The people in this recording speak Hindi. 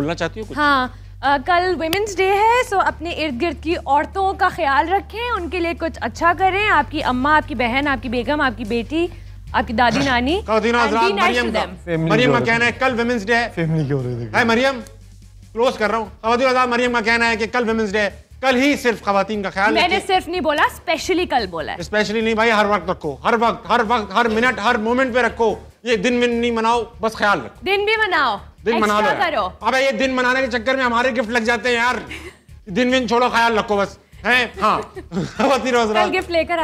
बोलना चाहती हूँ हाँ आ, कल वुमेंस डे है सो अपने इर्द गिर्द की औरतों का ख्याल रखें उनके लिए कुछ अच्छा करें आपकी अम्मा आपकी बहन आपकी बेगम आपकी बेटी आपकी दादी नानी मरियम का कहना है कल वुमेंस डे है मरियम क्लोज कर रहा हूँ मरियम का कहना है कि कल वुमेंस डे कल ही सिर्फ खातन का ख्याल मैंने सिर्फ नहीं बोला स्पेशली कल बोला स्पेशली नहीं भाई हर वक्त रखो हर वक्त हर वक्त हर मिनट हर मोमेंट पे रखो ये दिन में नहीं मनाओ बस ख्याल रखो दिन भी मनाओ दिन मना लो अबे ये दिन मनाने के चक्कर में हमारे गिफ्ट लग जाते हैं यार दिन दिन छोड़ो ख्याल रखो बस है हाँ रोज गिफ्ट लेकर